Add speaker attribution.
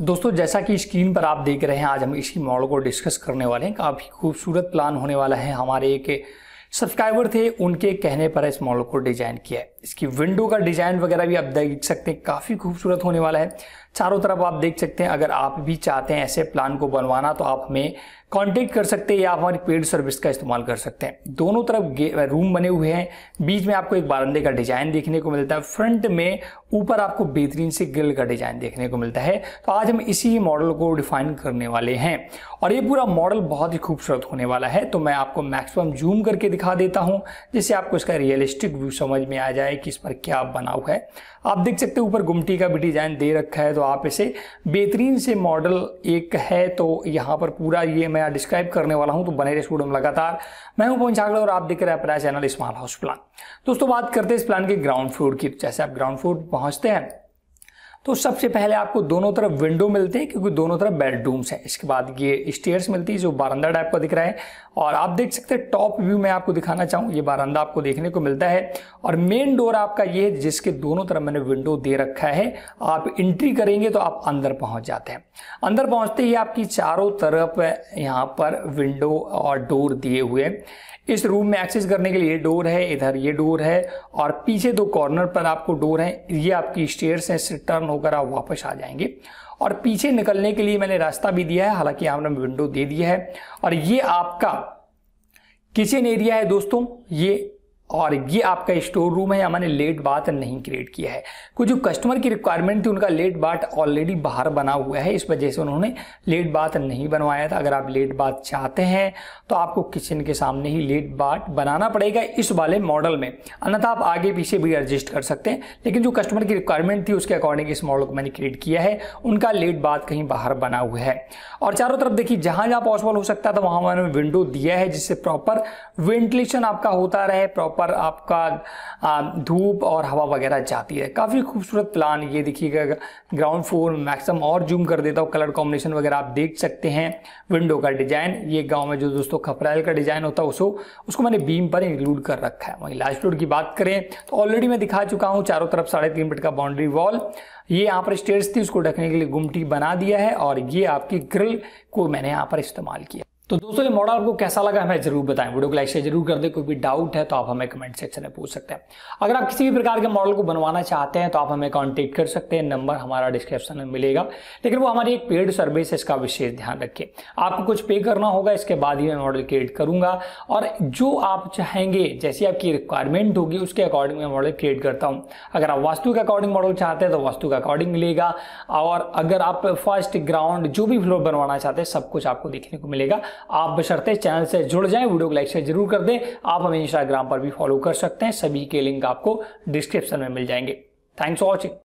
Speaker 1: दोस्तों जैसा कि स्क्रीन पर आप देख रहे हैं आज हम इसी मॉडल को डिस्कस करने वाले हैं काफ़ी खूबसूरत प्लान होने वाला है हमारे एक सब्सक्राइबर थे उनके कहने पर इस मॉडल को डिजाइन किया है इसकी विंडो का डिजाइन वगैरह भी आप देख सकते हैं काफ़ी खूबसूरत होने वाला है चारों तरफ आप देख सकते हैं अगर आप भी चाहते हैं ऐसे प्लान को बनवाना तो आप हमें कांटेक्ट कर सकते हैं या आप हमारी पेड सर्विस का इस्तेमाल कर सकते हैं दोनों तरफ रूम बने हुए हैं बीच में आपको एक बारंदे का डिजाइन देखने को मिलता है फ्रंट में ऊपर आपको बेहतरीन से ग्रिल का डिजाइन देखने को मिलता है तो आज हम इसी मॉडल को डिफाइन करने वाले हैं और ये पूरा मॉडल बहुत ही खूबसूरत होने वाला है तो मैं आपको मैक्सिमम जूम करके दिखा देता हूँ जिससे आपको इसका रियलिस्टिक व्यू समझ में आ जाए जाए कि इस पर क्या बनाव है आप देख सकते हैं ऊपर गुमटी का भी डिज़ाइन दे रखा है तो आप इसे बेहतरीन से मॉडल एक है तो यहाँ पर पूरा ये मैं डिस्क्राइब करने वाला हूँ तो बने रहे स्टूडियो में लगातार मैं हूँ पवन छागड़ा और आप देख रहे हैं अपना चैनल स्मॉल हाउस प्लान दोस्तों बात करते हैं इस प्लान के ग्राउंड फ्लोर की जैसे आप ग्राउंड फ्लोर पहुँचते हैं तो सबसे पहले आपको दोनों तरफ विंडो मिलते हैं क्योंकि दोनों तरफ बेडरूम्स हैं इसके बाद ये स्टेयर्स मिलती है जो बारंदा टाइप का दिख रहा है और आप देख सकते हैं टॉप व्यू में आपको दिखाना चाहूँ ये बारंदा आपको देखने को मिलता है और मेन डोर आपका ये है जिसके दोनों तरफ मैंने विंडो दे रखा है आप एंट्री करेंगे तो आप अंदर पहुँच जाते हैं अंदर पहुँचते ही आपकी चारों तरफ यहाँ पर विंडो और डोर दिए हुए इस रूम में एक्सेस करने के लिए डोर है इधर ये डोर है और पीछे दो कॉर्नर पर आपको डोर है ये आपकी स्टेयर्स हैं टर्न होकर आप वापस आ जाएंगे और पीछे निकलने के लिए मैंने रास्ता भी दिया है हालांकि आपने विंडो दे दिया है और ये आपका किचन एरिया है दोस्तों ये और ये आपका स्टोर रूम है हमारे लेट बाथ नहीं क्रिएट किया है कुछ जो कस्टमर की रिक्वायरमेंट थी उनका लेट बाथ ऑलरेडी बाहर बना हुआ है इस वजह से उन्होंने लेट बाथ नहीं बनवाया था अगर आप लेट बाथ चाहते हैं तो आपको किचन के सामने ही लेट बाथ बनाना पड़ेगा इस वाले मॉडल में अन्यथा आप आगे पीछे भी एडजस्ट कर सकते हैं लेकिन जो कस्टमर की रिक्वायरमेंट थी उसके अकॉर्डिंग इस मॉडल को मैंने क्रिएट किया है उनका लेट बाथ कहीं बाहर बना हुआ है और चारों तरफ देखिए जहां जहां पॉसिबल हो सकता था वहां मैंने विंडो दिया है जिससे प्रॉपर वेंटिलेशन आपका होता रहे प्रॉपर पर आपका धूप और हवा वगैरह जाती है काफ़ी खूबसूरत प्लान ये देखिएगा ग्राउंड फ्लोर मैक्सिमम और जूम कर देता हूँ कलर कॉम्बिनेशन वगैरह आप देख सकते हैं विंडो का डिज़ाइन ये गाँव में जो दोस्तों खपराइल का डिज़ाइन होता है उसको उसको मैंने बीम पर इंक्लूड कर रखा है वहीं लास्ट फ्लोर की बात करें तो ऑलरेडी मैं दिखा चुका हूँ चारों तरफ साढ़े तीन फीट का बाउंड्री वॉल ये यहाँ पर स्टेयर्स थी उसको ढकने के लिए गुमटी बना दिया है और ये आपकी ग्रिल को मैंने यहाँ पर इस्तेमाल किया तो दोस्तों ये मॉडल आपको कैसा लगा हमें जरूर बताएं वीडियो को लाइक शेयर जरूर कर दें कोई भी डाउट है तो आप हमें कमेंट सेक्शन में पूछ सकते हैं अगर आप किसी भी प्रकार के मॉडल को बनवाना चाहते हैं तो आप हमें कांटेक्ट कर सकते हैं नंबर हमारा डिस्क्रिप्शन में मिलेगा लेकिन वो हमारी एक पेड सर्विस है इसका विशेष ध्यान रखिए आपको कुछ पे करना होगा इसके बाद ही मैं मॉडल क्रिएट करूंगा और जो आप चाहेंगे जैसी आपकी रिक्वायरमेंट होगी उसके अकॉर्डिंग मैं मॉडल क्रिएट करता हूँ अगर आप वास्तु के अकॉर्डिंग मॉडल चाहते हैं तो वास्तु के अकॉर्डिंग मिलेगा और अगर आप फर्स्ट ग्राउंड जो भी फ्लोर बनवाना चाहते हैं सब कुछ आपको देखने को मिलेगा आप बशर्ते चैनल से जुड़ जाएं वीडियो को लाइक शेयर जरूर कर दें आप हमें इंस्टाग्राम पर भी फॉलो कर सकते हैं सभी के लिंक आपको डिस्क्रिप्शन में मिल जाएंगे थैंक्स फॉर वॉचिंग